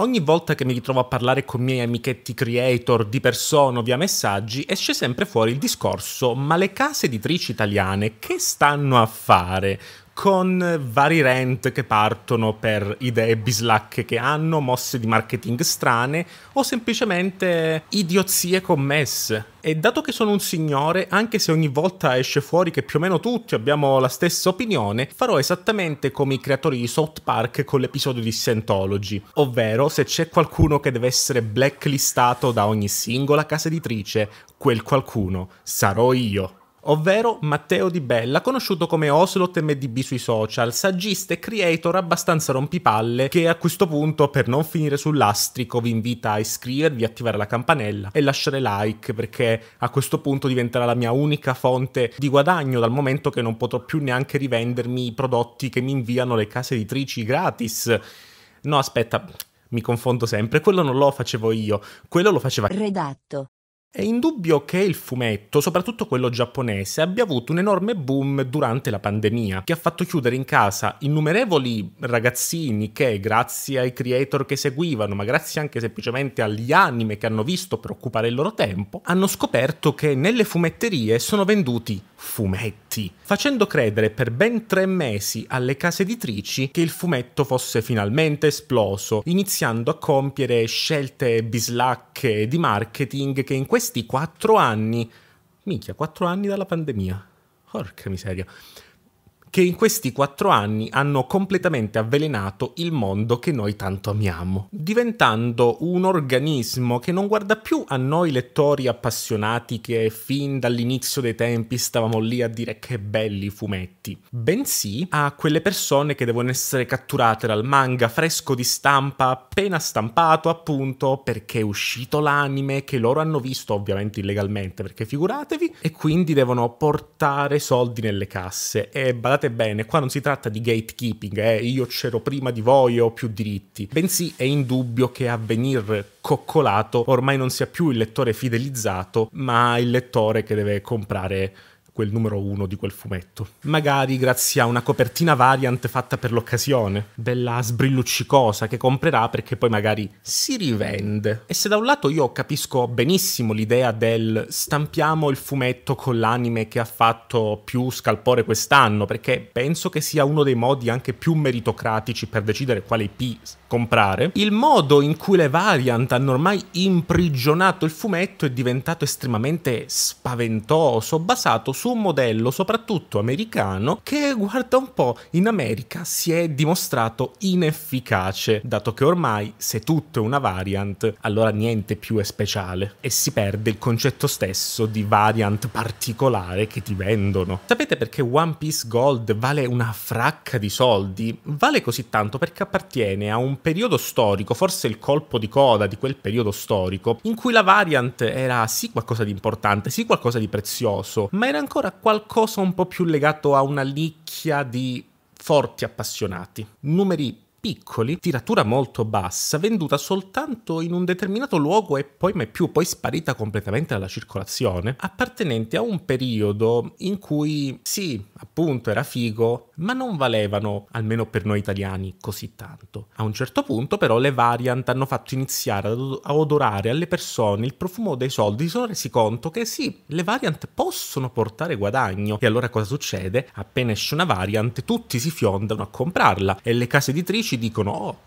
Ogni volta che mi ritrovo a parlare con i miei amichetti creator di persona via messaggi esce sempre fuori il discorso ma le case editrici italiane che stanno a fare? con vari rent che partono per idee bislacche che hanno, mosse di marketing strane o semplicemente idiozie commesse. E dato che sono un signore, anche se ogni volta esce fuori che più o meno tutti abbiamo la stessa opinione, farò esattamente come i creatori di South Park con l'episodio di Scientology, ovvero se c'è qualcuno che deve essere blacklistato da ogni singola casa editrice, quel qualcuno sarò io ovvero Matteo Di Bella, conosciuto come Oslot MDB sui social, saggista e creator abbastanza rompipalle che a questo punto per non finire sull'astrico vi invita a iscrivervi, attivare la campanella e lasciare like perché a questo punto diventerà la mia unica fonte di guadagno dal momento che non potrò più neanche rivendermi i prodotti che mi inviano le case editrici gratis. No, aspetta, mi confondo sempre, quello non lo facevo io, quello lo faceva... Redatto. È indubbio che il fumetto, soprattutto quello giapponese, abbia avuto un enorme boom durante la pandemia, che ha fatto chiudere in casa innumerevoli ragazzini che, grazie ai creator che seguivano, ma grazie anche semplicemente agli anime che hanno visto per occupare il loro tempo, hanno scoperto che nelle fumetterie sono venduti fumetti matti, facendo credere per ben tre mesi alle case editrici che il fumetto fosse finalmente esploso, iniziando a compiere scelte bislacche di marketing che in questi quattro anni, minchia, quattro anni dalla pandemia, porca miseria, che in questi quattro anni hanno completamente avvelenato il mondo che noi tanto amiamo, diventando un organismo che non guarda più a noi lettori appassionati che fin dall'inizio dei tempi stavamo lì a dire che belli i fumetti, bensì a quelle persone che devono essere catturate dal manga fresco di stampa appena stampato appunto perché è uscito l'anime che loro hanno visto ovviamente illegalmente perché figuratevi e quindi devono portare soldi nelle casse e badate guardate bene, qua non si tratta di gatekeeping, eh, io c'ero prima di voi e ho più diritti, bensì è indubbio che a venir coccolato ormai non sia più il lettore fidelizzato, ma il lettore che deve comprare quel numero uno di quel fumetto. Magari grazie a una copertina variant fatta per l'occasione, bella sbrilluccicosa che comprerà perché poi magari si rivende. E se da un lato io capisco benissimo l'idea del stampiamo il fumetto con l'anime che ha fatto più scalpore quest'anno, perché penso che sia uno dei modi anche più meritocratici per decidere quale IP comprare. Il modo in cui le variant hanno ormai imprigionato il fumetto è diventato estremamente spaventoso, basato su un modello soprattutto americano che, guarda un po', in America si è dimostrato inefficace, dato che ormai se tutto è una variant, allora niente più è speciale e si perde il concetto stesso di variant particolare che ti vendono. Sapete perché One Piece Gold vale una fracca di soldi? Vale così tanto perché appartiene a un periodo storico, forse il colpo di coda di quel periodo storico, in cui la variant era sì qualcosa di importante, sì qualcosa di prezioso, ma era ancora qualcosa un po' più legato a una nicchia di forti appassionati. Numeri piccoli, tiratura molto bassa, venduta soltanto in un determinato luogo e poi mai più, poi sparita completamente dalla circolazione, appartenenti a un periodo in cui sì, appunto era figo, ma non valevano, almeno per noi italiani, così tanto. A un certo punto però le variant hanno fatto iniziare a odorare alle persone il profumo dei soldi, si sono resi conto che sì, le variant possono portare guadagno e allora cosa succede? Appena esce una variant tutti si fiondano a comprarla e le case editrici ci dicono, oh,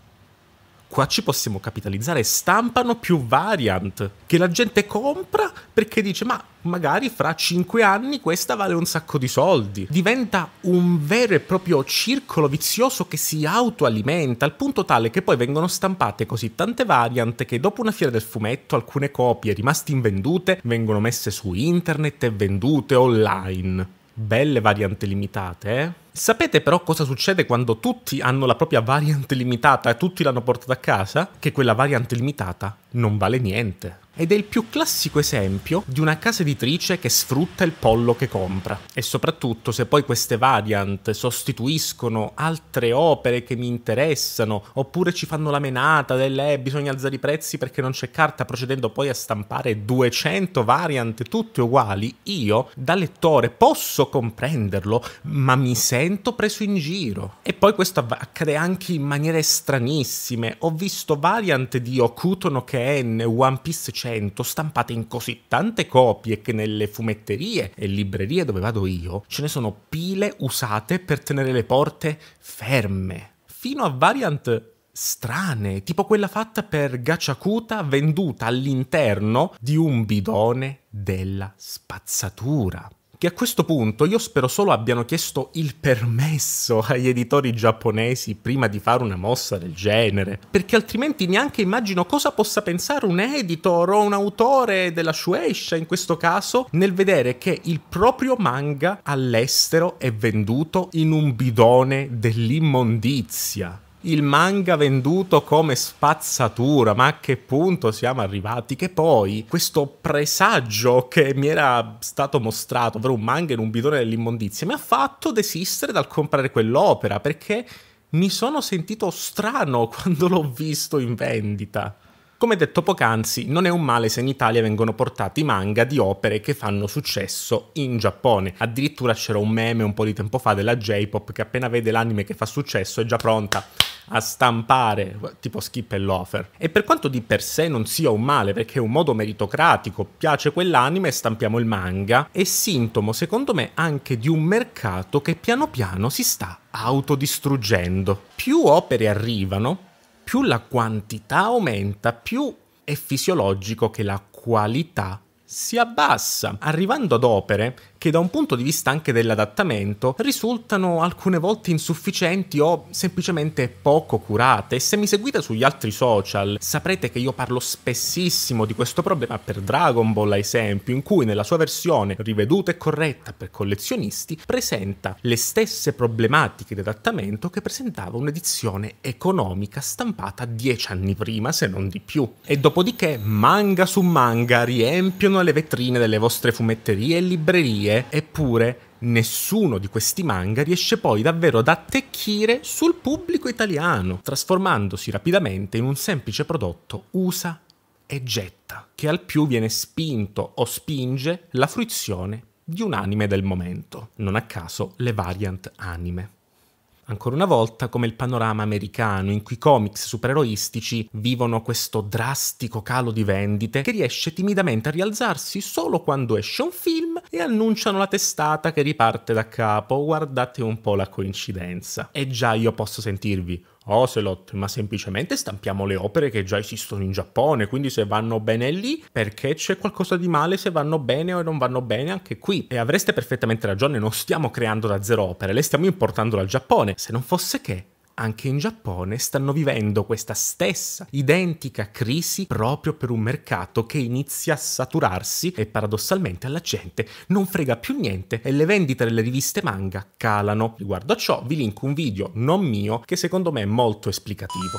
qua ci possiamo capitalizzare, stampano più variant che la gente compra perché dice ma magari fra 5 anni questa vale un sacco di soldi. Diventa un vero e proprio circolo vizioso che si autoalimenta al punto tale che poi vengono stampate così tante variant che dopo una fiera del fumetto alcune copie rimaste invendute vengono messe su internet e vendute online. Belle variante limitate, eh? Sapete però cosa succede quando tutti hanno la propria variante limitata e tutti l'hanno portata a casa? Che quella variante limitata non vale niente ed è il più classico esempio di una casa editrice che sfrutta il pollo che compra. E soprattutto se poi queste variant sostituiscono altre opere che mi interessano, oppure ci fanno la menata delle eh, bisogna alzare i prezzi perché non c'è carta, procedendo poi a stampare 200 variant tutte uguali, io da lettore posso comprenderlo, ma mi sento preso in giro. E poi questo av- accade anche in maniere stranissime. Ho visto variant di Okuto Ken, One Piece Novecento stampate in così tante copie che nelle fumetterie e librerie dove vado io ce ne sono pile usate per tenere le porte ferme. Fino a variant strane, tipo quella fatta per Gaciacuta venduta all'interno di un bidone della spazzatura che a questo punto io spero solo abbiano chiesto il permesso agli editori giapponesi prima di fare una mossa del genere, perché altrimenti neanche immagino cosa possa pensare un editor o un autore della Shueisha in questo caso nel vedere che il proprio manga all'estero è venduto in un bidone dell'immondizia il manga venduto come spazzatura, ma a che punto siamo arrivati? Che poi questo presagio che mi era stato mostrato, ovvero un manga in un bidone dell'immondizia, mi ha fatto desistere dal comprare quell'opera perché mi sono sentito strano quando l'ho visto in vendita. Come detto poc'anzi, non è un male se in Italia vengono portati manga di opere che fanno successo in Giappone. Addirittura c'era un meme un po' di tempo fa della J-pop che appena vede l'anime che fa successo è già pronta a stampare tipo Skip e Lofer. E per quanto di per sé non sia un male, perché è un modo meritocratico, piace quell'anime e stampiamo il manga, è sintomo secondo me anche di un mercato che piano piano si sta autodistruggendo. Più opere arrivano, più la quantità aumenta, più è fisiologico che la qualità si abbassa, arrivando ad opere che da un punto di vista anche dell'adattamento risultano alcune volte insufficienti o semplicemente poco curate. E se mi seguite sugli altri social saprete che io parlo spessissimo di questo problema per Dragon Ball, ad esempio, in cui nella sua versione riveduta e corretta per collezionisti presenta le stesse problematiche di adattamento che presentava un'edizione economica stampata dieci anni prima, se non di più. E dopodiché, manga su manga, riempiono le vetrine delle vostre fumetterie e librerie serie, eppure nessuno di questi manga riesce poi davvero ad attecchire sul pubblico italiano, trasformandosi rapidamente in un semplice prodotto usa e getta, che al più viene spinto o spinge la fruizione di un anime del momento, non a caso le variant anime. Ancora una volta come il panorama americano in cui i comics supereroistici vivono questo drastico calo di vendite che riesce timidamente a rialzarsi solo quando esce un film e annunciano la testata che riparte da capo. Guardate un po' la coincidenza. E già io posso sentirvi. Ocelot, ma semplicemente stampiamo le opere che già esistono in Giappone, quindi se vanno bene lì, perché c'è qualcosa di male se vanno bene o non vanno bene anche qui? E avreste perfettamente ragione, non stiamo creando da zero opere, le stiamo importando dal Giappone, se non fosse che anche in Giappone stanno vivendo questa stessa identica crisi proprio per un mercato che inizia a saturarsi e paradossalmente alla gente non frega più niente e le vendite delle riviste manga calano. Riguardo a ciò vi link un video non mio che secondo me è molto esplicativo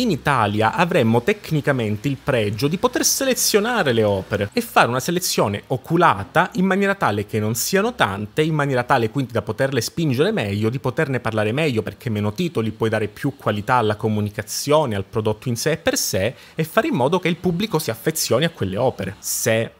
in Italia avremmo tecnicamente il pregio di poter selezionare le opere e fare una selezione oculata in maniera tale che non siano tante, in maniera tale quindi da poterle spingere meglio, di poterne parlare meglio perché meno titoli puoi dare più qualità alla comunicazione, al prodotto in sé e per sé e fare in modo che il pubblico si affezioni a quelle opere, se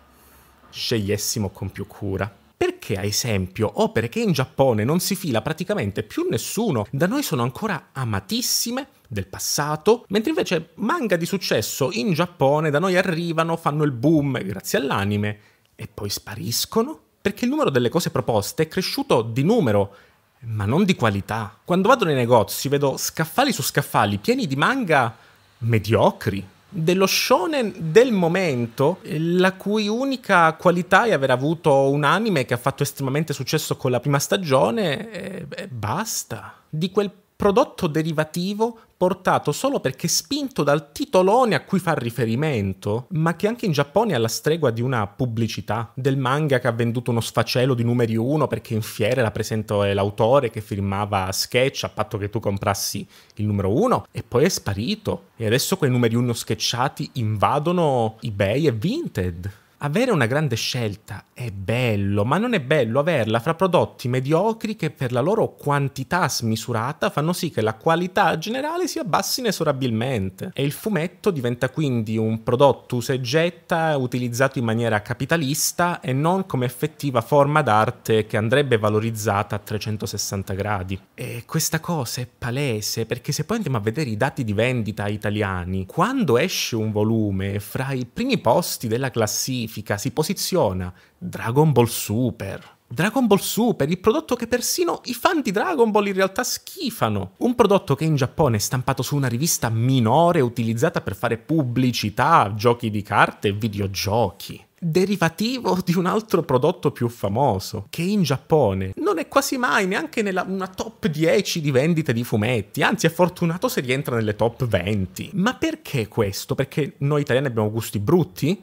scegliessimo con più cura. Perché, ad esempio, opere che in Giappone non si fila praticamente più nessuno, da noi sono ancora amatissime, del passato, mentre invece manga di successo in Giappone da noi arrivano, fanno il boom grazie all'anime e poi spariscono? Perché il numero delle cose proposte è cresciuto di numero, ma non di qualità. Quando vado nei negozi vedo scaffali su scaffali pieni di manga mediocri, dello shonen del momento, la cui unica qualità è aver avuto un anime che ha fatto estremamente successo con la prima stagione e, e basta. Di quel prodotto derivativo portato solo perché spinto dal titolone a cui fa riferimento, ma che anche in Giappone è alla stregua di una pubblicità del manga che ha venduto uno sfacelo di numeri 1 perché in fiere la presento eh, l'autore che firmava sketch a patto che tu comprassi il numero 1 e poi è sparito e adesso quei numeri 1 sketchati invadono eBay e Vinted. Avere una grande scelta è bello, ma non è bello averla fra prodotti mediocri che per la loro quantità smisurata fanno sì che la qualità generale si abbassi inesorabilmente. E il fumetto diventa quindi un prodotto usa e getta, utilizzato in maniera capitalista e non come effettiva forma d'arte che andrebbe valorizzata a 360 gradi. E questa cosa è palese perché se poi andiamo a vedere i dati di vendita italiani, quando esce un volume fra i primi posti della classifica, classifica si posiziona Dragon Ball Super. Dragon Ball Super, il prodotto che persino i fan di Dragon Ball in realtà schifano. Un prodotto che in Giappone è stampato su una rivista minore utilizzata per fare pubblicità, giochi di carte e videogiochi derivativo di un altro prodotto più famoso, che in Giappone non è quasi mai neanche nella una top 10 di vendite di fumetti, anzi è fortunato se rientra nelle top 20. Ma perché questo? Perché noi italiani abbiamo gusti brutti?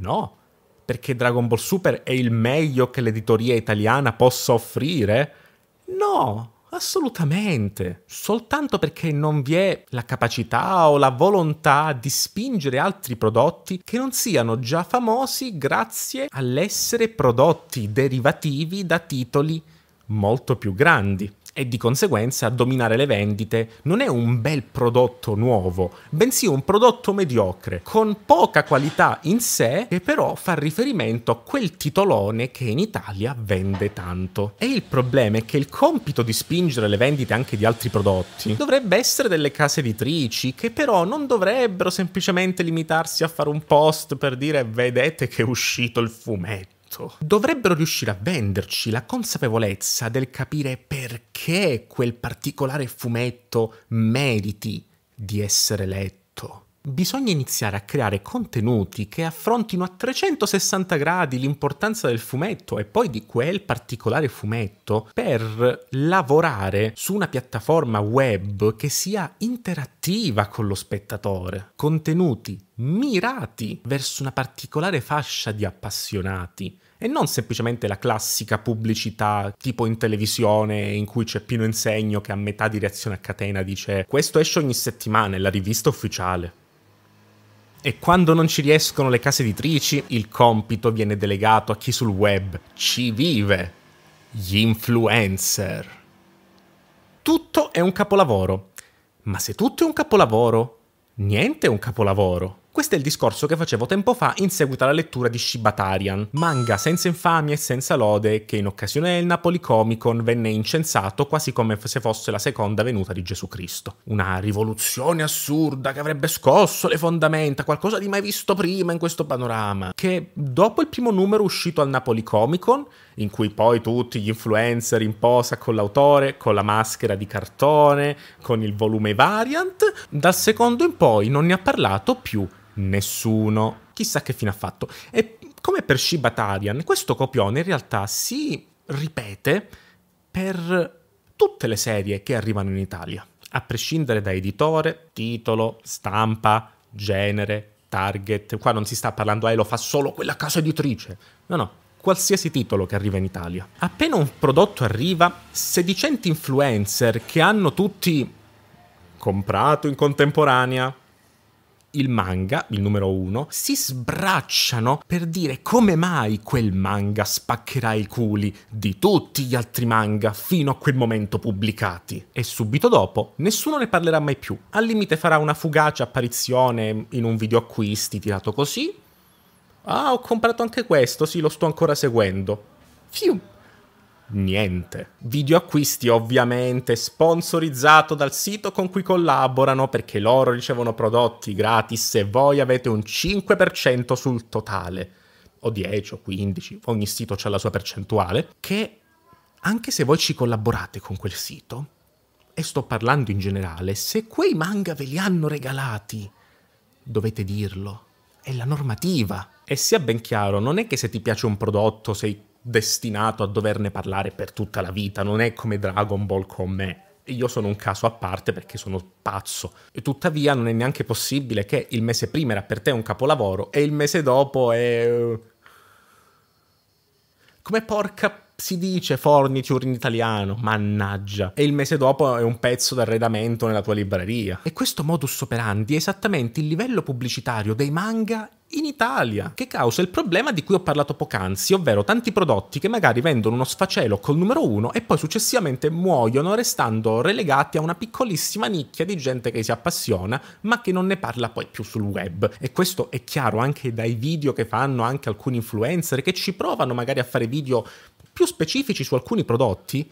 No, perché Dragon Ball Super è il meglio che l'editoria italiana possa offrire? No, assolutamente. Soltanto perché non vi è la capacità o la volontà di spingere altri prodotti che non siano già famosi grazie all'essere prodotti derivativi da titoli molto più grandi e di conseguenza dominare le vendite non è un bel prodotto nuovo, bensì un prodotto mediocre, con poca qualità in sé, che però fa riferimento a quel titolone che in Italia vende tanto. E il problema è che il compito di spingere le vendite anche di altri prodotti dovrebbe essere delle case editrici, che però non dovrebbero semplicemente limitarsi a fare un post per dire vedete che è uscito il fumetto fatto. Dovrebbero riuscire a venderci la consapevolezza del capire perché quel particolare fumetto meriti di essere letto Bisogna iniziare a creare contenuti che affrontino a 360 gradi l'importanza del fumetto e poi di quel particolare fumetto per lavorare su una piattaforma web che sia interattiva con lo spettatore. Contenuti mirati verso una particolare fascia di appassionati e non semplicemente la classica pubblicità tipo in televisione in cui c'è Pino Insegno che a metà di reazione a catena dice questo esce ogni settimana è la rivista ufficiale. E quando non ci riescono le case editrici, il compito viene delegato a chi sul web ci vive, gli influencer. Tutto è un capolavoro, ma se tutto è un capolavoro, niente è un capolavoro. Questo è il discorso che facevo tempo fa in seguito alla lettura di Shibatarian, manga senza infamia e senza lode che in occasione del Napoli Comic Con venne incensato quasi come se fosse la seconda venuta di Gesù Cristo. Una rivoluzione assurda che avrebbe scosso le fondamenta, qualcosa di mai visto prima in questo panorama, che dopo il primo numero uscito al Napoli Comic Con in cui poi tutti gli influencer in posa con l'autore, con la maschera di cartone, con il volume variant, dal secondo in poi non ne ha parlato più nessuno. Chissà che fine ha fatto. E come per Shibatarian, questo copione in realtà si ripete per tutte le serie che arrivano in Italia, a prescindere da editore, titolo, stampa, genere, target. Qua non si sta parlando, eh, lo fa solo quella casa editrice. No, no, qualsiasi titolo che arriva in Italia. Appena un prodotto arriva, sedicenti influencer che hanno tutti comprato in contemporanea il manga, il numero uno, si sbracciano per dire come mai quel manga spaccherà i culi di tutti gli altri manga fino a quel momento pubblicati. E subito dopo nessuno ne parlerà mai più. Al limite farà una fugace apparizione in un video acquisti tirato così, Ah, ho comprato anche questo, sì, lo sto ancora seguendo. Fium. Niente. Video acquisti ovviamente sponsorizzato dal sito con cui collaborano perché loro ricevono prodotti gratis e voi avete un 5% sul totale. O 10 o 15, ogni sito ha la sua percentuale. Che anche se voi ci collaborate con quel sito, e sto parlando in generale, se quei manga ve li hanno regalati, dovete dirlo è la normativa. E sia ben chiaro, non è che se ti piace un prodotto sei destinato a doverne parlare per tutta la vita, non è come Dragon Ball con me. Io sono un caso a parte perché sono pazzo. E tuttavia non è neanche possibile che il mese prima era per te un capolavoro e il mese dopo è... Eh, come porca si dice forniture in italiano, mannaggia. E il mese dopo è un pezzo d'arredamento nella tua libreria. E questo modus operandi è esattamente il livello pubblicitario dei manga in Italia, che causa il problema di cui ho parlato poc'anzi, ovvero tanti prodotti che magari vendono uno sfacelo col numero 1 e poi successivamente muoiono restando relegati a una piccolissima nicchia di gente che si appassiona ma che non ne parla poi più sul web. E questo è chiaro anche dai video che fanno anche alcuni influencer che ci provano magari a fare video più specifici su alcuni prodotti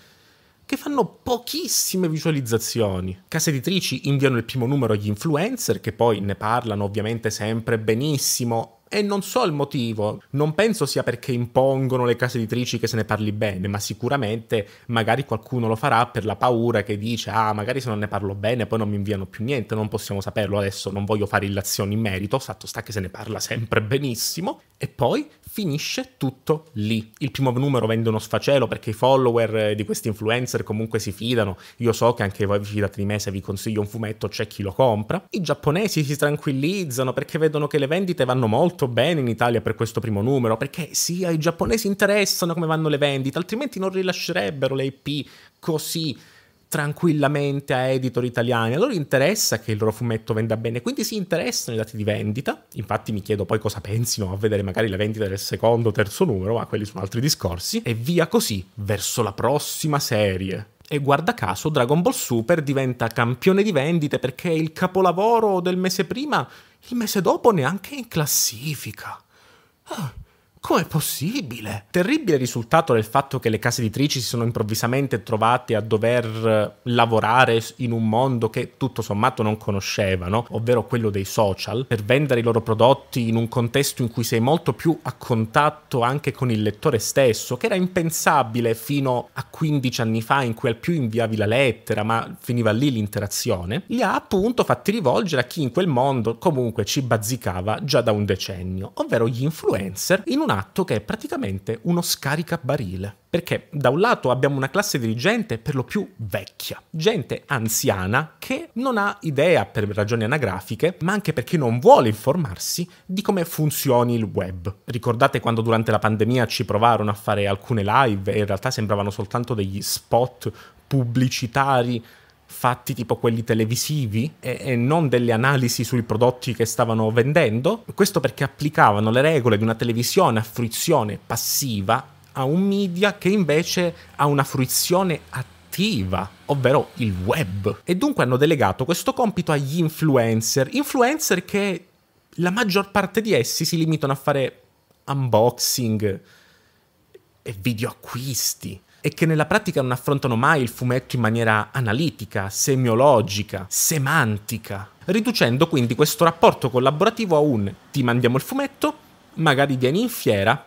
che fanno pochissime visualizzazioni. Case editrici inviano il primo numero agli influencer, che poi ne parlano ovviamente sempre benissimo, e non so il motivo, non penso sia perché impongono le case editrici che se ne parli bene, ma sicuramente magari qualcuno lo farà per la paura che dice ah magari se non ne parlo bene poi non mi inviano più niente, non possiamo saperlo adesso, non voglio fare illazioni in merito, fatto sta che se ne parla sempre benissimo. E poi finisce tutto lì. Il primo numero vende uno sfacelo perché i follower eh, di questi influencer comunque si fidano. Io so che anche voi vi fidate di me se vi consiglio un fumetto, c'è chi lo compra. I giapponesi si tranquillizzano perché vedono che le vendite vanno molto bene in Italia per questo primo numero, perché sì, ai giapponesi interessano come vanno le vendite, altrimenti non rilascerebbero le IP così tranquillamente a editor italiani. A loro interessa che il loro fumetto venda bene, quindi si interessano i dati di vendita. Infatti mi chiedo poi cosa pensino a vedere magari la vendita del secondo o terzo numero, ma quelli sono altri discorsi. E via così, verso la prossima serie e guarda caso Dragon Ball Super diventa campione di vendite perché il capolavoro del mese prima, il mese dopo neanche in classifica. Ah, Com'è possibile? Terribile risultato del fatto che le case editrici si sono improvvisamente trovate a dover eh, lavorare in un mondo che tutto sommato non conoscevano, ovvero quello dei social, per vendere i loro prodotti in un contesto in cui sei molto più a contatto anche con il lettore stesso, che era impensabile fino a 15 anni fa in cui al più inviavi la lettera, ma finiva lì l'interazione, li ha appunto fatti rivolgere a chi in quel mondo comunque ci bazzicava già da un decennio, ovvero gli influencer in un un atto che è praticamente uno scaricabarile. Perché da un lato abbiamo una classe dirigente per lo più vecchia, gente anziana che non ha idea per ragioni anagrafiche, ma anche perché non vuole informarsi di come funzioni il web. Ricordate quando durante la pandemia ci provarono a fare alcune live e in realtà sembravano soltanto degli spot pubblicitari fatti tipo quelli televisivi e, e, non delle analisi sui prodotti che stavano vendendo. Questo perché applicavano le regole di una televisione a fruizione passiva a un media che invece ha una fruizione attiva ovvero il web. E dunque hanno delegato questo compito agli influencer, influencer che la maggior parte di essi si limitano a fare unboxing e video acquisti e che nella pratica non affrontano mai il fumetto in maniera analitica, semiologica, semantica, riducendo quindi questo rapporto collaborativo a un ti mandiamo il fumetto, magari vieni in fiera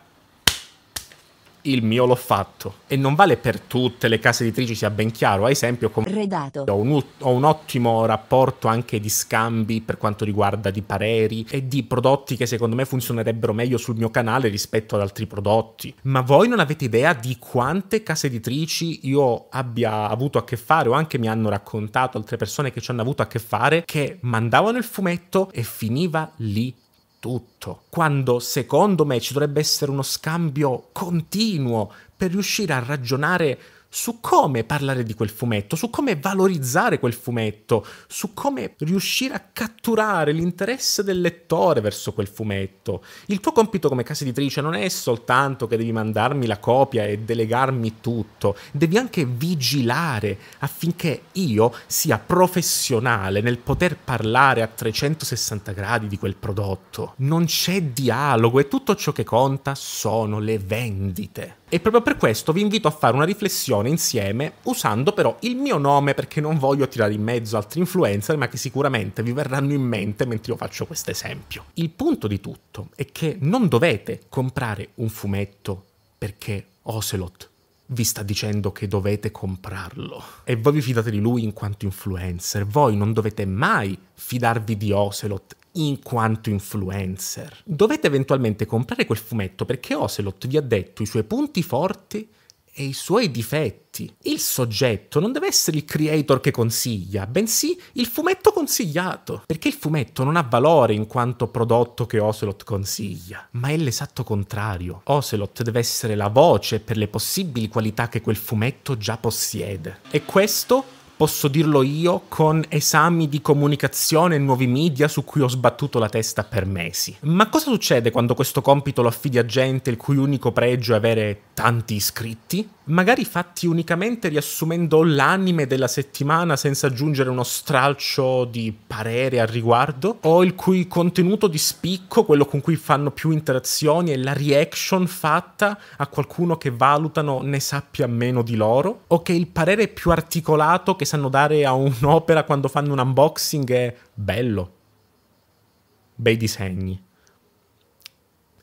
il mio l'ho fatto. E non vale per tutte le case editrici, sia ben chiaro. Ad esempio, con Redato. Ho, un, ho un ottimo rapporto anche di scambi per quanto riguarda di pareri e di prodotti che secondo me funzionerebbero meglio sul mio canale rispetto ad altri prodotti. Ma voi non avete idea di quante case editrici io abbia avuto a che fare o anche mi hanno raccontato altre persone che ci hanno avuto a che fare che mandavano il fumetto e finiva lì tutto, quando secondo me ci dovrebbe essere uno scambio continuo per riuscire a ragionare su come parlare di quel fumetto, su come valorizzare quel fumetto, su come riuscire a catturare l'interesse del lettore verso quel fumetto. Il tuo compito come casa editrice non è soltanto che devi mandarmi la copia e delegarmi tutto, devi anche vigilare affinché io sia professionale nel poter parlare a 360 gradi di quel prodotto. Non c'è dialogo e tutto ciò che conta sono le vendite. E proprio per questo vi invito a fare una riflessione insieme, usando però il mio nome perché non voglio tirare in mezzo altri influencer, ma che sicuramente vi verranno in mente mentre io faccio questo esempio. Il punto di tutto è che non dovete comprare un fumetto perché Ocelot vi sta dicendo che dovete comprarlo. E voi vi fidate di lui in quanto influencer. Voi non dovete mai fidarvi di Ocelot in quanto influencer. Dovete eventualmente comprare quel fumetto perché Ocelot vi ha detto i suoi punti forti e i suoi difetti. Il soggetto non deve essere il creator che consiglia, bensì il fumetto consigliato, perché il fumetto non ha valore in quanto prodotto che Ocelot consiglia, ma è l'esatto contrario. Ocelot deve essere la voce per le possibili qualità che quel fumetto già possiede. E questo posso dirlo io, con esami di comunicazione e nuovi media su cui ho sbattuto la testa per mesi. Ma cosa succede quando questo compito lo affidi a gente il cui unico pregio è avere tanti iscritti? Magari fatti unicamente riassumendo l'anime della settimana senza aggiungere uno stralcio di parere al riguardo? O il cui contenuto di spicco, quello con cui fanno più interazioni, è la reaction fatta a qualcuno che valutano ne sappia meno di loro? O che il parere più articolato che sanno dare a un'opera quando fanno un unboxing è bello. Bei disegni.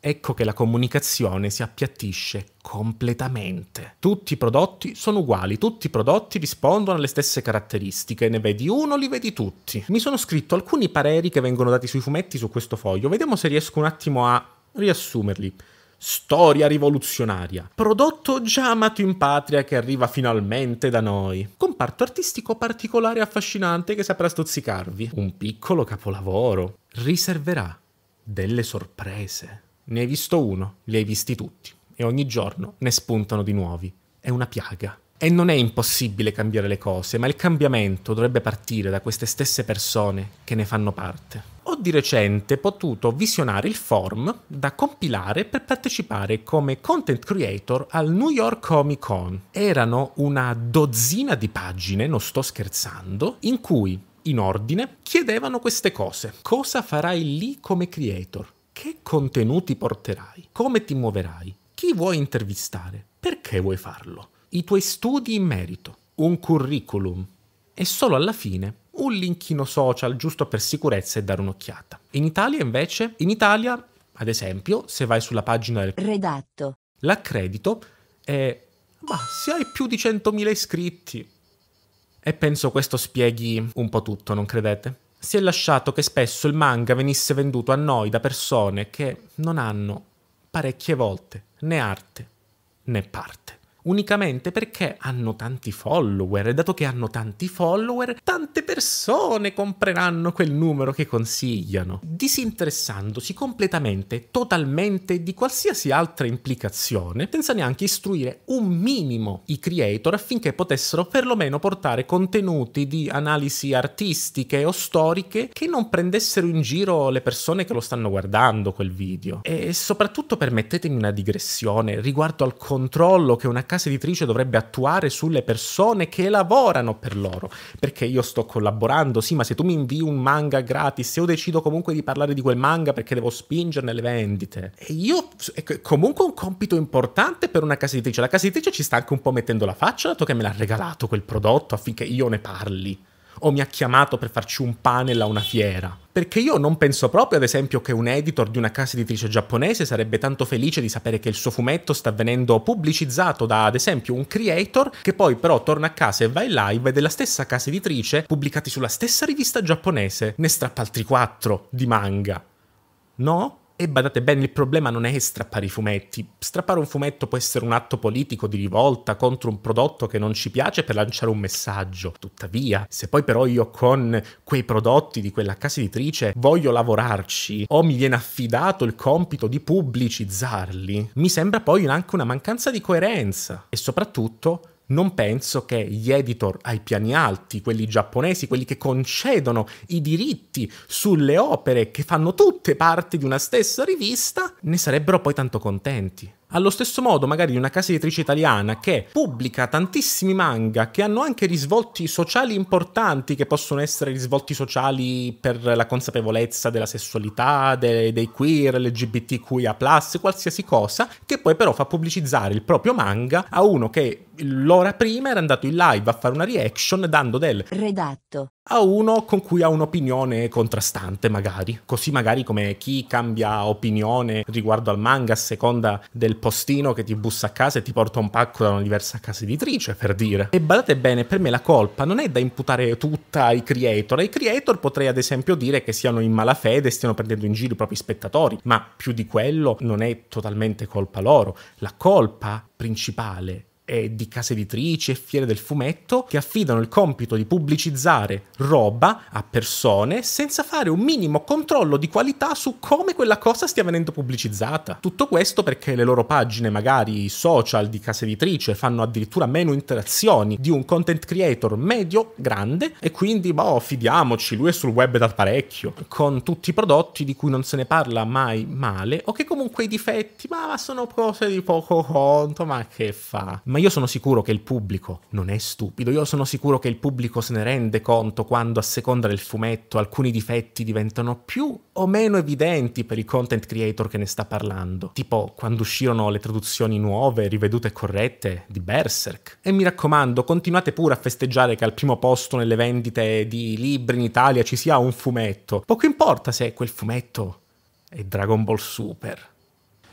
Ecco che la comunicazione si appiattisce completamente. Tutti i prodotti sono uguali, tutti i prodotti rispondono alle stesse caratteristiche, ne vedi uno, li vedi tutti. Mi sono scritto alcuni pareri che vengono dati sui fumetti su questo foglio, vediamo se riesco un attimo a riassumerli. Storia rivoluzionaria, prodotto già amato in patria che arriva finalmente da noi. Comparto artistico particolare e affascinante che saprà stuzzicarvi. Un piccolo capolavoro. Riserverà delle sorprese. Ne hai visto uno, li hai visti tutti, e ogni giorno ne spuntano di nuovi. È una piaga. E non è impossibile cambiare le cose, ma il cambiamento dovrebbe partire da queste stesse persone che ne fanno parte. Ho di recente potuto visionare il form da compilare per partecipare come content creator al New York Comic Con. Erano una dozzina di pagine, non sto scherzando, in cui, in ordine, chiedevano queste cose. Cosa farai lì come creator? Che contenuti porterai? Come ti muoverai? Chi vuoi intervistare? Perché vuoi farlo? i tuoi studi in merito, un curriculum e solo alla fine un linkino social giusto per sicurezza e dare un'occhiata. In Italia invece, in Italia, ad esempio, se vai sulla pagina del redatto, l'accredito è ma se hai più di 100.000 iscritti. E penso questo spieghi un po' tutto, non credete? Si è lasciato che spesso il manga venisse venduto a noi da persone che non hanno parecchie volte né arte né parte unicamente perché hanno tanti follower e dato che hanno tanti follower, tante persone compreranno quel numero che consigliano, disinteressandosi completamente, totalmente di qualsiasi altra implicazione, senza neanche istruire un minimo i creator affinché potessero perlomeno portare contenuti di analisi artistiche o storiche che non prendessero in giro le persone che lo stanno guardando quel video. E soprattutto permettetemi una digressione riguardo al controllo che una casa casa editrice dovrebbe attuare sulle persone che lavorano per loro, perché io sto collaborando, sì, ma se tu mi invii un manga gratis, io decido comunque di parlare di quel manga perché devo spingerne le vendite. E io è comunque un compito importante per una casa editrice. La casa editrice ci sta anche un po' mettendo la faccia, dato che me l'ha regalato quel prodotto affinché io ne parli o mi ha chiamato per farci un panel a una fiera. Perché io non penso proprio, ad esempio, che un editor di una casa editrice giapponese sarebbe tanto felice di sapere che il suo fumetto sta venendo pubblicizzato da, ad esempio, un creator che poi però torna a casa e va in live della stessa casa editrice pubblicati sulla stessa rivista giapponese. Ne strappa altri quattro di manga. No? E badate bene, il problema non è strappare i fumetti. Strappare un fumetto può essere un atto politico di rivolta contro un prodotto che non ci piace per lanciare un messaggio. Tuttavia, se poi però io con quei prodotti di quella casa editrice voglio lavorarci o mi viene affidato il compito di pubblicizzarli, mi sembra poi anche una mancanza di coerenza e soprattutto non penso che gli editor ai piani alti, quelli giapponesi, quelli che concedono i diritti sulle opere che fanno tutte parte di una stessa rivista, ne sarebbero poi tanto contenti. Allo stesso modo, magari una casa editrice italiana che pubblica tantissimi manga che hanno anche risvolti sociali importanti, che possono essere risvolti sociali per la consapevolezza della sessualità, dei, dei queer, LGBTQIA, qualsiasi cosa, che poi però fa pubblicizzare il proprio manga a uno che l'ora prima era andato in live a fare una reaction dando del redatto a uno con cui ha un'opinione contrastante magari, così magari come chi cambia opinione riguardo al manga a seconda del postino che ti bussa a casa e ti porta un pacco da una diversa casa editrice, per dire. E badate bene, per me la colpa non è da imputare tutta ai creator, ai creator potrei ad esempio dire che siano in malafede e stiano prendendo in giro i propri spettatori, ma più di quello non è totalmente colpa loro, la colpa principale e di case editrici e fiere del fumetto che affidano il compito di pubblicizzare roba a persone senza fare un minimo controllo di qualità su come quella cosa stia venendo pubblicizzata. Tutto questo perché le loro pagine, magari social di casa editrice, fanno addirittura meno interazioni di un content creator medio grande e quindi boh, fidiamoci, lui è sul web da parecchio, con tutti i prodotti di cui non se ne parla mai male o che comunque i difetti, ma sono cose di poco conto, ma che fa? Ma ma io sono sicuro che il pubblico non è stupido, io sono sicuro che il pubblico se ne rende conto quando a seconda del fumetto alcuni difetti diventano più o meno evidenti per il content creator che ne sta parlando, tipo quando uscirono le traduzioni nuove, rivedute e corrette di Berserk. E mi raccomando, continuate pure a festeggiare che al primo posto nelle vendite di libri in Italia ci sia un fumetto, poco importa se quel fumetto è Dragon Ball Super.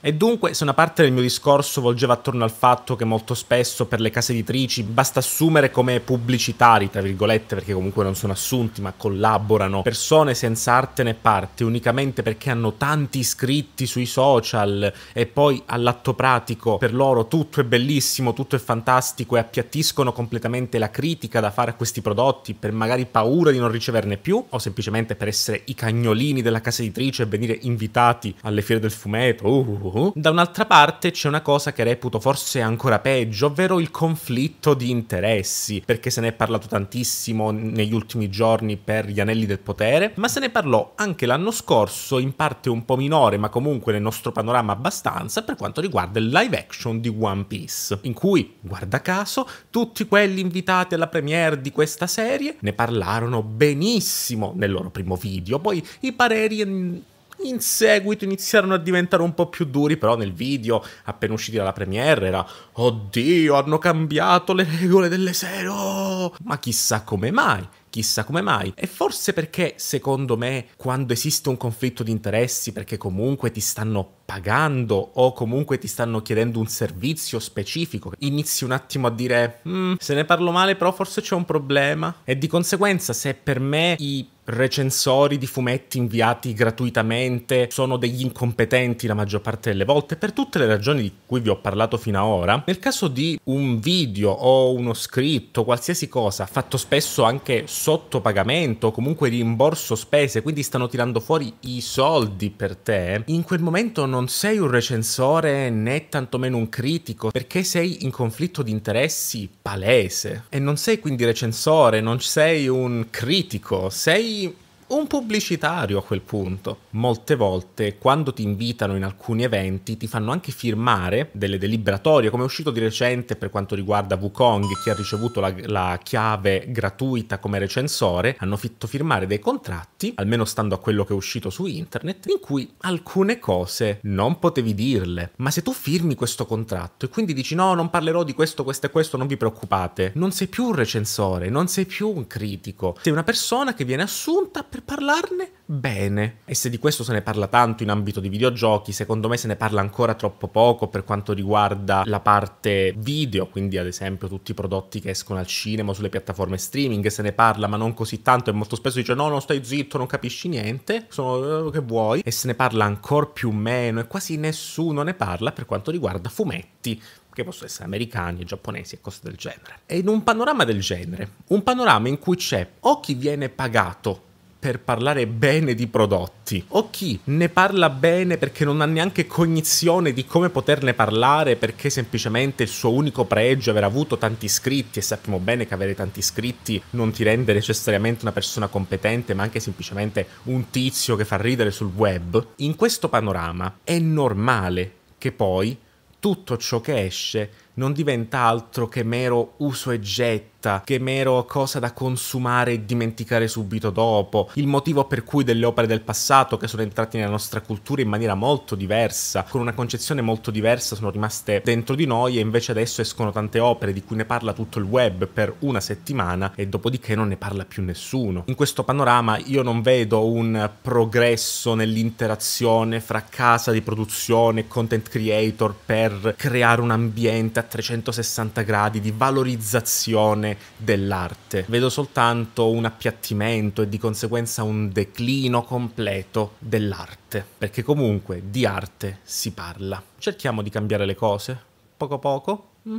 E dunque, se una parte del mio discorso volgeva attorno al fatto che molto spesso per le case editrici basta assumere come pubblicitari, tra virgolette, perché comunque non sono assunti, ma collaborano, persone senza arte né parte, unicamente perché hanno tanti iscritti sui social e poi all'atto pratico per loro tutto è bellissimo, tutto è fantastico e appiattiscono completamente la critica da fare a questi prodotti per magari paura di non riceverne più o semplicemente per essere i cagnolini della casa editrice e venire invitati alle fiere del fumetto. Uh, uh, uh più, da un'altra parte c'è una cosa che reputo forse ancora peggio, ovvero il conflitto di interessi, perché se ne è parlato tantissimo negli ultimi giorni per gli anelli del potere, ma se ne parlò anche l'anno scorso, in parte un po' minore, ma comunque nel nostro panorama abbastanza, per quanto riguarda il live action di One Piece, in cui, guarda caso, tutti quelli invitati alla premiere di questa serie ne parlarono benissimo nel loro primo video, poi i pareri mm, in seguito iniziarono a diventare un po' più duri, però nel video appena usciti dalla premiere era Oddio, hanno cambiato le regole delle serie! Oh! Ma chissà come mai, chissà come mai. E forse perché, secondo me, quando esiste un conflitto di interessi, perché comunque ti stanno pagando o comunque ti stanno chiedendo un servizio specifico, inizi un attimo a dire mm, se ne parlo male però forse c'è un problema e di conseguenza se per me i recensori di fumetti inviati gratuitamente sono degli incompetenti la maggior parte delle volte per tutte le ragioni di cui vi ho parlato fino ad ora nel caso di un video o uno scritto qualsiasi cosa fatto spesso anche sotto pagamento o comunque rimborso spese quindi stanno tirando fuori i soldi per te in quel momento non non sei un recensore né tantomeno un critico, perché sei in conflitto di interessi palese. E non sei quindi recensore, non sei un critico, sei un pubblicitario a quel punto. Molte volte quando ti invitano in alcuni eventi ti fanno anche firmare delle deliberatorie, come è uscito di recente per quanto riguarda Wukong, chi ha ricevuto la, la chiave gratuita come recensore, hanno fatto firmare dei contratti, almeno stando a quello che è uscito su internet, in cui alcune cose non potevi dirle. Ma se tu firmi questo contratto e quindi dici no, non parlerò di questo, questo e questo, non vi preoccupate, non sei più un recensore, non sei più un critico, sei una persona che viene assunta per parlarne bene. E se di questo se ne parla tanto in ambito di videogiochi, secondo me se ne parla ancora troppo poco per quanto riguarda la parte video, quindi ad esempio tutti i prodotti che escono al cinema sulle piattaforme streaming, se ne parla ma non così tanto e molto spesso dice no, no, stai zitto, non capisci niente, sono quello eh, che vuoi e se ne parla ancora più meno e quasi nessuno ne parla per quanto riguarda fumetti che possono essere americani, giapponesi e cose del genere. E in un panorama del genere, un panorama in cui c'è o chi viene pagato per parlare bene di prodotti o chi ne parla bene perché non ha neanche cognizione di come poterne parlare perché semplicemente il suo unico pregio è aver avuto tanti iscritti e sappiamo bene che avere tanti iscritti non ti rende necessariamente una persona competente ma anche semplicemente un tizio che fa ridere sul web. In questo panorama è normale che poi tutto ciò che esce non diventa altro che mero uso e getta, che mero cosa da consumare e dimenticare subito dopo, il motivo per cui delle opere del passato che sono entrate nella nostra cultura in maniera molto diversa, con una concezione molto diversa, sono rimaste dentro di noi e invece adesso escono tante opere di cui ne parla tutto il web per una settimana e dopodiché non ne parla più nessuno. In questo panorama io non vedo un progresso nell'interazione fra casa di produzione e content creator per creare un ambiente 360 gradi di valorizzazione dell'arte. Vedo soltanto un appiattimento e di conseguenza un declino completo dell'arte, perché comunque di arte si parla. Cerchiamo di cambiare le cose, poco poco. Mm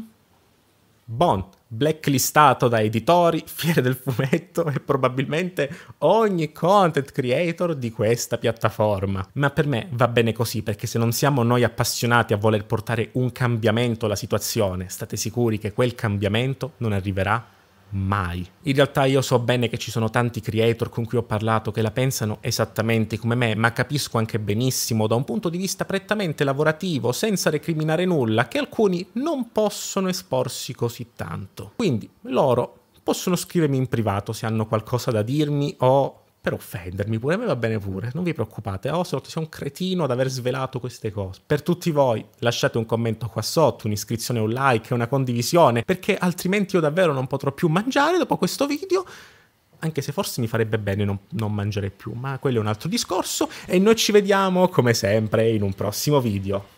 Bond, blacklistato da editori, fiere del fumetto e probabilmente ogni content creator di questa piattaforma. Ma per me va bene così perché se non siamo noi appassionati a voler portare un cambiamento alla situazione, state sicuri che quel cambiamento non arriverà mai. In realtà io so bene che ci sono tanti creator con cui ho parlato che la pensano esattamente come me, ma capisco anche benissimo da un punto di vista prettamente lavorativo, senza recriminare nulla, che alcuni non possono esporsi così tanto. Quindi loro possono scrivermi in privato se hanno qualcosa da dirmi o per offendermi pure, a me va bene pure, non vi preoccupate. Oh, sei un cretino ad aver svelato queste cose. Per tutti voi lasciate un commento qua sotto, un'iscrizione, un like, una condivisione, perché altrimenti io davvero non potrò più mangiare dopo questo video. Anche se forse mi farebbe bene non, non mangiare più, ma quello è un altro discorso. E noi ci vediamo, come sempre, in un prossimo video.